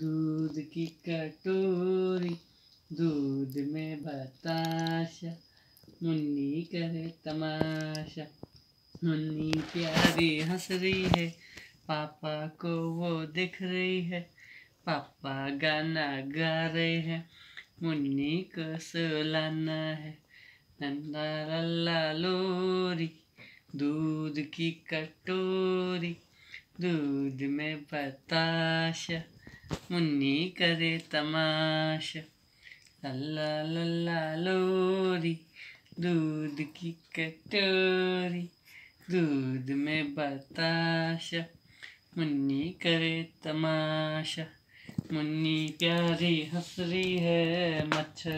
दूध की कटोरी दूध में बताशा मुन्नी करे तमाशा मुन्नी प्यारी हंस रही है पापा को वो दिख रही है पापा गाना गा रहे हैं मुन्नी को सुलाना है नंदा लल्ला लोरी दूध की कटोरी दूध में बताशा मुन्नी करे तमाश लल्ला लल्ला लोरी दूध की कटोरी दूध में बताश मुन्नी करे तमाशा मुन्नी प्यारी हंस रही है मच्छर